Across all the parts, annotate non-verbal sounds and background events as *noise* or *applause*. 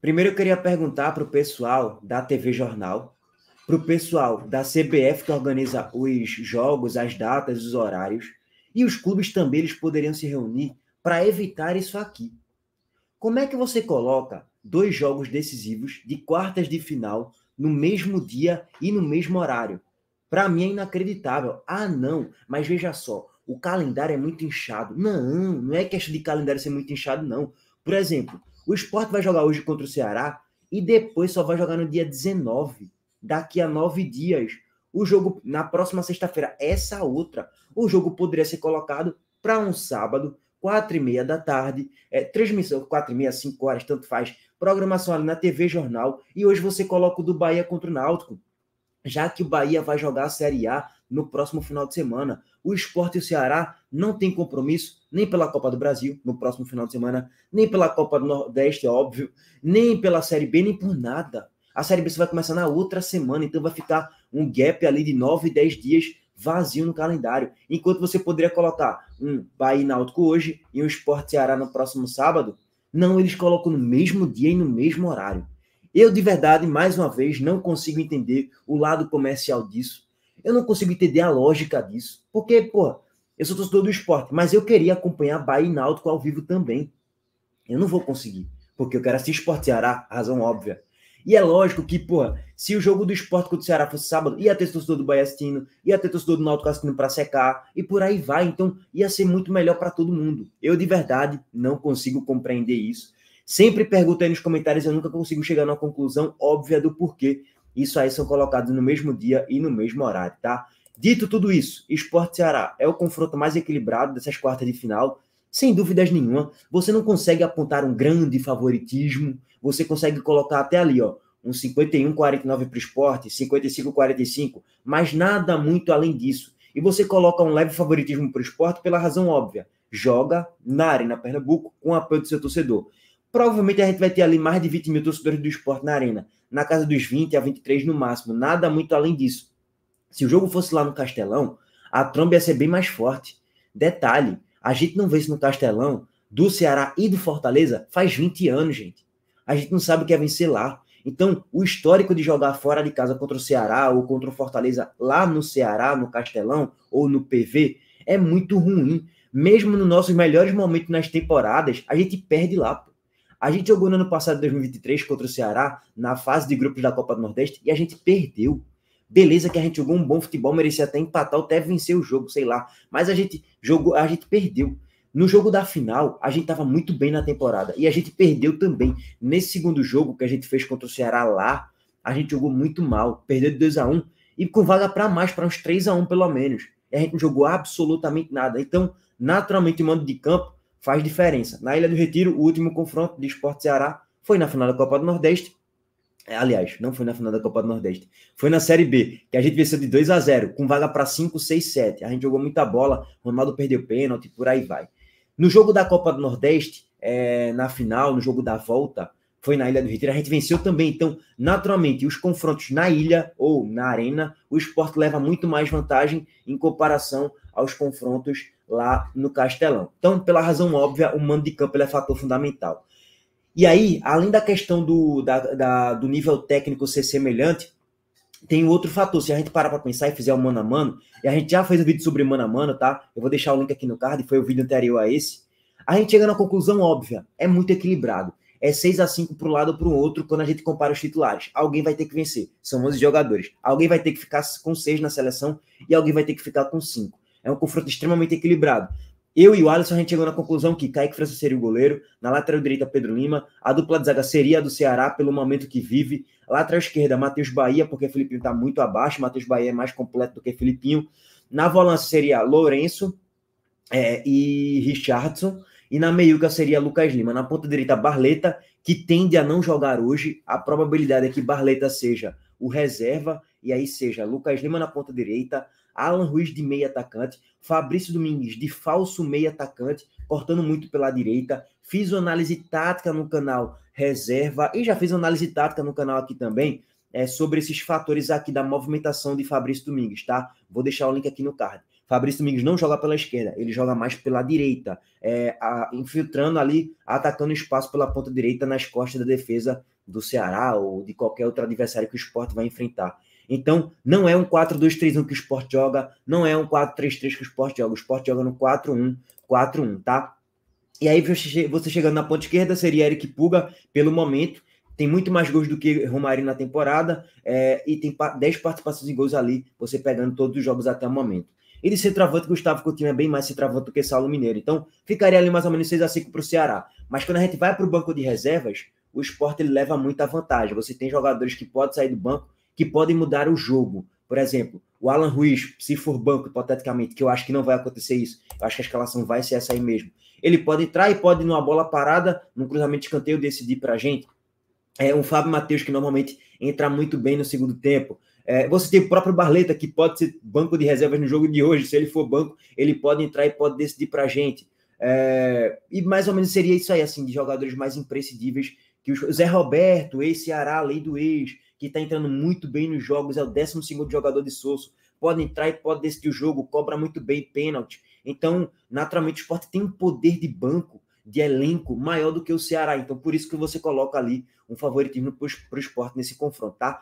Primeiro eu queria perguntar para o pessoal da TV Jornal, para o pessoal da CBF que organiza os jogos, as datas, os horários, e os clubes também eles poderiam se reunir para evitar isso aqui. Como é que você coloca dois jogos decisivos de quartas de final no mesmo dia e no mesmo horário? Para mim é inacreditável. Ah, não, mas veja só, o calendário é muito inchado. Não, não é questão de calendário ser muito inchado, não. Por exemplo, o esporte vai jogar hoje contra o Ceará e depois só vai jogar no dia 19, daqui a nove dias. O jogo, na próxima sexta-feira, essa outra, o jogo poderia ser colocado para um sábado, quatro e meia da tarde, é, transmissão, quatro e meia, cinco horas, tanto faz, programação ali na TV Jornal, e hoje você coloca o do Bahia contra o Náutico, já que o Bahia vai jogar a Série A no próximo final de semana. O esporte e o Ceará não tem compromisso nem pela Copa do Brasil no próximo final de semana, nem pela Copa do Nordeste, é óbvio, nem pela Série B, nem por nada. A Série B vai começar na outra semana, então vai ficar um gap ali de 9, 10 dias vazio no calendário. Enquanto você poderia colocar um Bahia Náutico hoje e um Esporte Ceará no próximo sábado, não, eles colocam no mesmo dia e no mesmo horário. Eu, de verdade, mais uma vez, não consigo entender o lado comercial disso. Eu não consigo entender a lógica disso. Porque, pô, eu sou torcedor do esporte, mas eu queria acompanhar Bahia e Náutico ao vivo também. Eu não vou conseguir, porque eu quero assistir Esporte Ceará, razão óbvia. E é lógico que, porra, se o jogo do esporte contra o Ceará fosse sábado, ia ter torcedor do Bahia assistindo, ia ter torcedor do Náutico assistindo para secar, e por aí vai. Então, ia ser muito melhor para todo mundo. Eu, de verdade, não consigo compreender isso. Sempre aí nos comentários, eu nunca consigo chegar numa conclusão óbvia do porquê. Isso aí são colocados no mesmo dia e no mesmo horário, tá? Dito tudo isso, Esporte Ceará é o confronto mais equilibrado dessas quartas de final, sem dúvidas nenhuma. Você não consegue apontar um grande favoritismo, você consegue colocar até ali, ó, um 51-49 para o esporte, 55-45, mas nada muito além disso. E você coloca um leve favoritismo para o esporte pela razão óbvia. Joga na Arena Pernambuco com o apoio do seu torcedor. Provavelmente a gente vai ter ali mais de 20 mil torcedores do esporte na arena, na casa dos 20 a 23 no máximo, nada muito além disso. Se o jogo fosse lá no Castelão, a tromba ia ser bem mais forte. Detalhe, a gente não vê isso no Castelão, do Ceará e do Fortaleza, faz 20 anos, gente. A gente não sabe o que é vencer lá. Então, o histórico de jogar fora de casa contra o Ceará ou contra o Fortaleza lá no Ceará, no Castelão ou no PV, é muito ruim. Mesmo nos nossos melhores momentos nas temporadas, a gente perde lá. Pô. A gente jogou no ano passado, 2023, contra o Ceará, na fase de grupos da Copa do Nordeste, e a gente perdeu. Beleza que a gente jogou um bom futebol, merecia até empatar até vencer o jogo, sei lá. Mas a gente jogou, a gente perdeu. No jogo da final, a gente estava muito bem na temporada e a gente perdeu também. Nesse segundo jogo que a gente fez contra o Ceará lá, a gente jogou muito mal, perdeu de 2 a 1 um, e com vaga para mais, para uns 3 a 1 um, pelo menos. E a gente não jogou absolutamente nada. Então, naturalmente, o mando de campo faz diferença. Na Ilha do Retiro, o último confronto de Esporte Ceará foi na final da Copa do Nordeste. É, aliás, não foi na final da Copa do Nordeste. Foi na Série B, que a gente venceu de 2 a 0 com vaga para 5, 6, 7. A gente jogou muita bola, Ronaldo perdeu pênalti, por aí vai. No jogo da Copa do Nordeste, é, na final, no jogo da volta, foi na Ilha do Retiro, a gente venceu também. Então, naturalmente, os confrontos na ilha ou na arena, o esporte leva muito mais vantagem em comparação aos confrontos lá no Castelão. Então, pela razão óbvia, o mando de campo é fator fundamental. E aí, além da questão do, da, da, do nível técnico ser semelhante, tem outro fator. Se a gente parar para pensar e fizer o mano a mano, e a gente já fez um vídeo sobre mano a mano, tá? Eu vou deixar o link aqui no card, foi o vídeo anterior a esse. A gente chega na conclusão óbvia, é muito equilibrado. É 6 a 5 para um lado ou para o outro quando a gente compara os titulares. Alguém vai ter que vencer, são 11 jogadores. Alguém vai ter que ficar com 6 na seleção e alguém vai ter que ficar com 5. É um confronto extremamente equilibrado. Eu e o Alisson, a gente chegou na conclusão que Kaique França seria o goleiro, na lateral direita Pedro Lima, a dupla de zaga seria a do Ceará pelo momento que vive, lateral esquerda Matheus Bahia, porque Felipinho está muito abaixo, Matheus Bahia é mais completo do que Felipinho, na volância seria Lourenço é, e Richardson, e na meiuca seria Lucas Lima, na ponta direita Barleta, que tende a não jogar hoje, a probabilidade é que Barleta seja o reserva, e aí seja Lucas Lima na ponta direita, Alan Ruiz de meia atacante, Fabrício Domingues de falso meia atacante, cortando muito pela direita. Fiz análise tática no canal Reserva e já fiz análise tática no canal aqui também é, sobre esses fatores aqui da movimentação de Fabrício Domingues, tá? Vou deixar o link aqui no card. Fabrício Domingues não joga pela esquerda, ele joga mais pela direita, é, a, infiltrando ali, atacando espaço pela ponta direita nas costas da defesa do Ceará ou de qualquer outro adversário que o esporte vai enfrentar. Então, não é um 4-2-3-1 que o esporte joga, não é um 4-3-3 que o esporte joga. O esporte joga no 4-1-4-1, tá? E aí você chegando na ponta esquerda seria Eric Puga, pelo momento. Tem muito mais gols do que Romário na temporada é, e tem 10 participações em gols ali, você pegando todos os jogos até o momento. E de centroavante, Gustavo Coutinho é bem mais centroavante do que Saulo Mineiro. Então, ficaria ali mais ou menos 6 a 5 para o Ceará. Mas quando a gente vai para o banco de reservas, o esporte ele leva muita vantagem. Você tem jogadores que podem sair do banco que podem mudar o jogo. Por exemplo, o Alan Ruiz, se for banco, hipoteticamente, que eu acho que não vai acontecer isso, eu acho que a escalação vai ser essa aí mesmo. Ele pode entrar e pode, numa bola parada, num cruzamento de escanteio, decidir para a gente. É um Fábio Matheus que normalmente entra muito bem no segundo tempo. É, você tem o próprio Barleta, que pode ser banco de reservas no jogo de hoje. Se ele for banco, ele pode entrar e pode decidir para a gente. É, e mais ou menos seria isso aí, assim, de jogadores mais imprescindíveis. que o Zé Roberto, esse Ará, lei do ex que está entrando muito bem nos jogos, é o 12 jogador de Souza. Pode entrar e pode decidir o jogo, cobra muito bem pênalti. Então, naturalmente, o esporte tem um poder de banco, de elenco, maior do que o Ceará. Então, por isso que você coloca ali um favoritismo para o esporte nesse confronto, tá?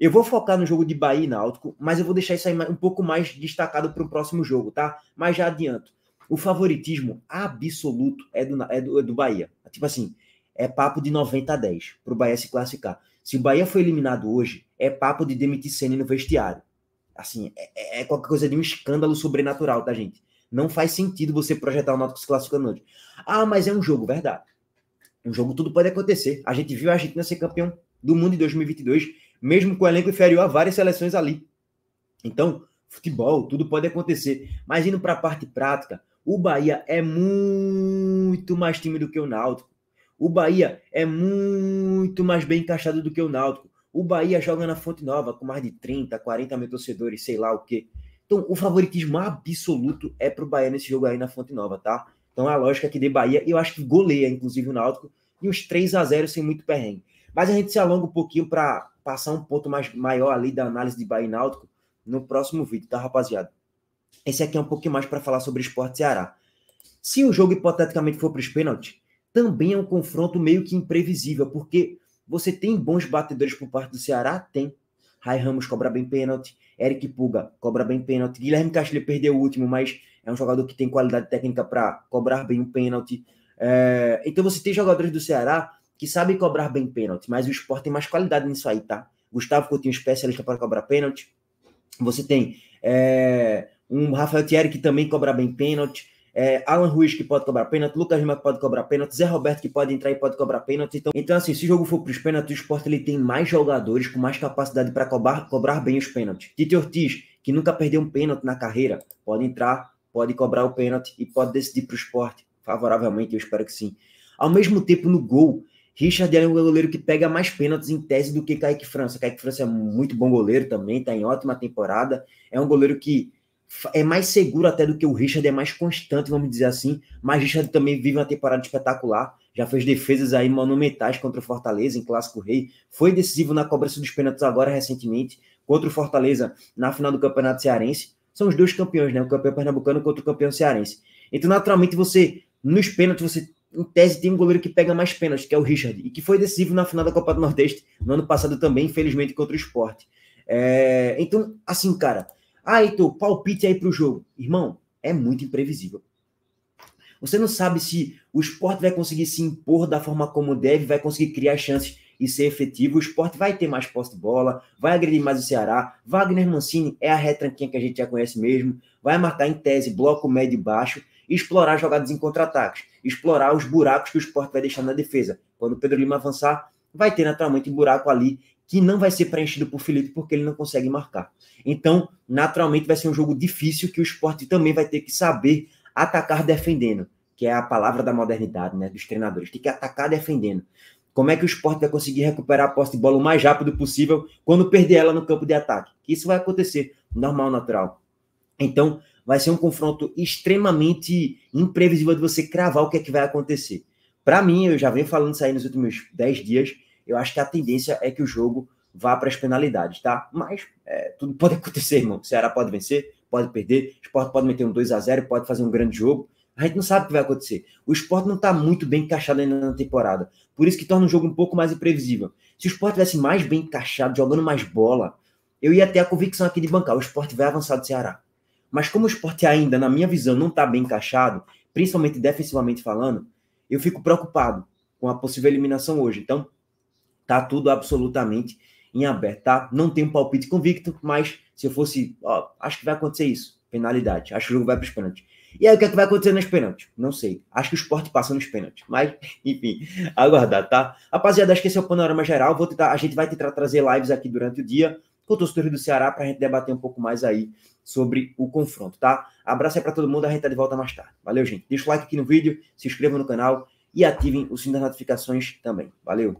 Eu vou focar no jogo de Bahia e Náutico, mas eu vou deixar isso aí um pouco mais destacado para o próximo jogo, tá? Mas já adianto. O favoritismo absoluto é do, é do, é do Bahia. Tipo assim, é papo de 90 a 10 para o Bahia se classificar. Se o Bahia foi eliminado hoje, é papo de demitir Ceni no vestiário. Assim, é, é, é, qualquer coisa de um escândalo sobrenatural, tá, gente? Não faz sentido você projetar o Náutico se classificando hoje. Ah, mas é um jogo, verdade. Um jogo tudo pode acontecer. A gente viu a Argentina ser campeão do mundo em 2022, mesmo com o elenco inferior a várias seleções ali. Então, futebol, tudo pode acontecer. Mas indo para a parte prática, o Bahia é muito mais time do que o Náutico. O Bahia é muito mais bem encaixado do que o Náutico. O Bahia joga na Fonte Nova com mais de 30, 40 mil torcedores, sei lá o quê. Então, o favoritismo absoluto é pro Bahia nesse jogo aí na Fonte Nova, tá? Então, é a lógica que de Bahia, eu acho que goleia, inclusive, o Náutico, e uns 3 a 0 sem muito perrengue. Mas a gente se alonga um pouquinho para passar um ponto mais maior ali da análise de Bahia e Náutico no próximo vídeo, tá, rapaziada? Esse aqui é um pouquinho mais para falar sobre Esporte Ceará. Se o jogo hipoteticamente for para os pênaltis, também é um confronto meio que imprevisível, porque você tem bons batedores por parte do Ceará? Tem. Rai Ramos cobra bem pênalti, Eric Puga cobra bem pênalti, Guilherme Castilho perdeu o último, mas é um jogador que tem qualidade técnica para cobrar bem um pênalti. É, então você tem jogadores do Ceará que sabem cobrar bem pênalti, mas o esporte tem mais qualidade nisso aí, tá? Gustavo Coutinho, especialista para cobrar pênalti. Você tem é, um Rafael Thierry que também cobra bem pênalti é, Alan Ruiz que pode cobrar pênalti, Lucas Lima que pode cobrar pênalti, Zé Roberto que pode entrar e pode cobrar pênalti. Então, então assim, se o jogo for para os pênaltis, o Sport ele tem mais jogadores com mais capacidade para cobrar, cobrar bem os pênaltis. Tite Ortiz, que nunca perdeu um pênalti na carreira, pode entrar, pode cobrar o pênalti e pode decidir para o esporte favoravelmente, eu espero que sim. Ao mesmo tempo, no gol, Richard é um goleiro que pega mais pênaltis em tese do que Kaique França. Kaique França é muito bom goleiro também, está em ótima temporada. É um goleiro que é mais seguro até do que o Richard, é mais constante, vamos dizer assim. Mas Richard também vive uma temporada espetacular, já fez defesas aí monumentais contra o Fortaleza em Clássico Rei, foi decisivo na cobrança dos pênaltis agora recentemente, contra o Fortaleza na final do Campeonato Cearense. São os dois campeões, né? O campeão pernambucano contra o campeão cearense. Então, naturalmente, você, nos pênaltis, você, em tese, tem um goleiro que pega mais pênaltis, que é o Richard, e que foi decisivo na final da Copa do Nordeste no ano passado também, infelizmente, contra o esporte. É... Então, assim, cara, ah, então, palpite aí para o jogo. Irmão, é muito imprevisível. Você não sabe se o esporte vai conseguir se impor da forma como deve, vai conseguir criar chances e ser efetivo. O esporte vai ter mais posse de bola, vai agredir mais o Ceará. Wagner Mancini é a retranquinha que a gente já conhece mesmo. Vai marcar em tese bloco médio e baixo e explorar jogadas em contra-ataques, explorar os buracos que o esporte vai deixar na defesa. Quando o Pedro Lima avançar, vai ter naturalmente um buraco ali que não vai ser preenchido por Felipe porque ele não consegue marcar. Então, naturalmente, vai ser um jogo difícil que o esporte também vai ter que saber atacar defendendo, que é a palavra da modernidade, né? Dos treinadores. Tem que atacar defendendo. Como é que o esporte vai conseguir recuperar a posse de bola o mais rápido possível quando perder ela no campo de ataque? Isso vai acontecer, normal, natural. Então, vai ser um confronto extremamente imprevisível de você cravar o que é que vai acontecer. Para mim, eu já venho falando isso aí nos últimos 10 dias, eu acho que a tendência é que o jogo vá para as penalidades, tá? Mas é, tudo *laughs* pode acontecer, irmão. O Ceará pode vencer, pode perder, o esporte pode meter um 2 a 0 pode fazer um grande jogo. A gente não sabe o que vai acontecer. O esporte não está muito bem encaixado ainda na temporada. Por isso que torna o jogo um pouco mais imprevisível. Se o esporte tivesse mais bem encaixado, jogando mais bola, eu ia ter a convicção aqui de bancar. O esporte vai avançar do Ceará. Mas como o esporte ainda, na minha visão, não está bem encaixado, principalmente defensivamente falando, eu fico preocupado com a possível eliminação hoje. Então, Tá tudo absolutamente em aberto, tá? Não tem um palpite convicto, mas se eu fosse, ó, acho que vai acontecer isso, penalidade. Acho que o jogo vai para os pênaltis. E aí, o que, é que vai acontecer nos pênaltis? Não sei. Acho que o esporte passa nos pênaltis. Mas, *laughs* enfim, aguardar, tá? Rapaziada, acho que esse é o panorama geral. Vou tentar, a gente vai tentar trazer lives aqui durante o dia com o torcedor do Ceará para a gente debater um pouco mais aí sobre o confronto, tá? Abraço aí para todo mundo. A gente tá de volta mais tarde. Valeu, gente. Deixa o like aqui no vídeo, se inscreva no canal e ativem o sininho das notificações também. Valeu!